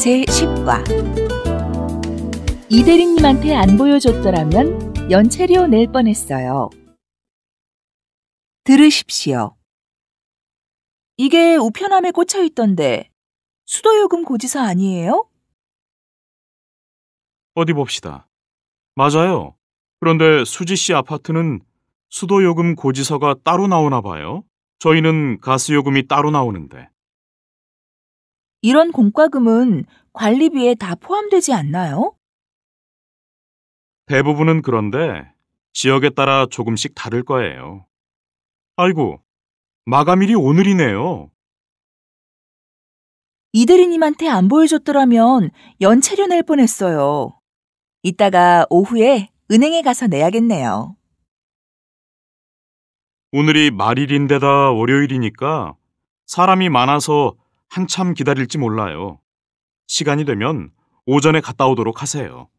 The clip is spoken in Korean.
제10과 이대리님한테 안 보여줬더라면 연체료 낼 뻔했어요. 들으십시오. 이게 우편함에 꽂혀 있던데 수도요금 고지서 아니에요? 어디 봅시다. 맞아요. 그런데 수지 씨 아파트는 수도요금 고지서가 따로 나오나 봐요. 저희는 가스요금이 따로 나오는데. 이런 공과금은 관리비에 다 포함되지 않나요? 대부분은 그런데 지역에 따라 조금씩 다를 거예요. 아이고, 마감일이 오늘이네요. 이대리님한테 안 보여줬더라면 연체료 낼 뻔했어요. 이따가 오후에 은행에 가서 내야겠네요. 오늘이 말일인데다 월요일이니까 사람이 많아서 한참 기다릴지 몰라요. 시간이 되면 오전에 갔다 오도록 하세요.